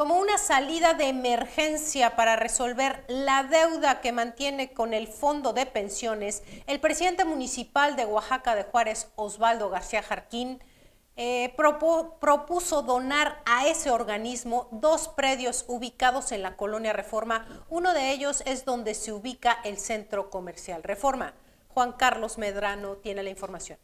como una salida de emergencia para resolver la deuda que mantiene con el Fondo de Pensiones, el presidente municipal de Oaxaca de Juárez, Osvaldo García Jarquín, eh, propuso donar a ese organismo dos predios ubicados en la colonia Reforma. Uno de ellos es donde se ubica el centro comercial Reforma. Juan Carlos Medrano tiene la información.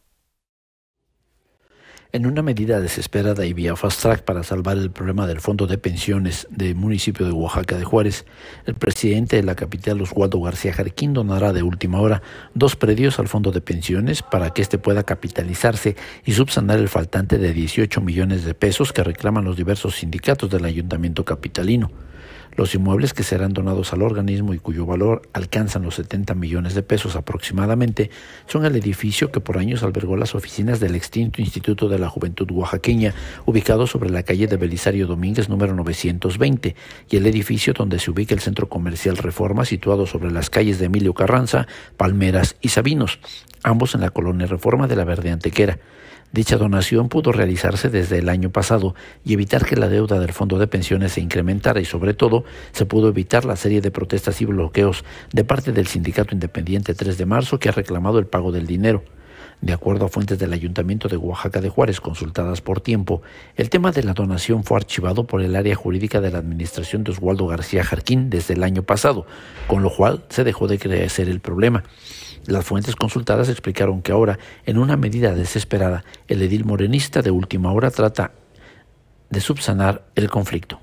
En una medida desesperada y vía fast track para salvar el problema del fondo de pensiones del municipio de Oaxaca de Juárez, el presidente de la capital, Oswaldo García Jarquín, donará de última hora dos predios al fondo de pensiones para que éste pueda capitalizarse y subsanar el faltante de 18 millones de pesos que reclaman los diversos sindicatos del ayuntamiento capitalino. Los inmuebles que serán donados al organismo y cuyo valor alcanzan los 70 millones de pesos aproximadamente son el edificio que por años albergó las oficinas del extinto Instituto de la Juventud Oaxaqueña, ubicado sobre la calle de Belisario Domínguez número 920, y el edificio donde se ubica el centro comercial Reforma, situado sobre las calles de Emilio Carranza, Palmeras y Sabinos, ambos en la colonia Reforma de la Verde Antequera. Dicha donación pudo realizarse desde el año pasado y evitar que la deuda del fondo de pensiones se incrementara y sobre todo se pudo evitar la serie de protestas y bloqueos de parte del sindicato independiente 3 de marzo que ha reclamado el pago del dinero. De acuerdo a fuentes del Ayuntamiento de Oaxaca de Juárez consultadas por tiempo, el tema de la donación fue archivado por el área jurídica de la administración de Oswaldo García Jarquín desde el año pasado, con lo cual se dejó de crecer el problema. Las fuentes consultadas explicaron que ahora, en una medida desesperada, el edil morenista de última hora trata de subsanar el conflicto.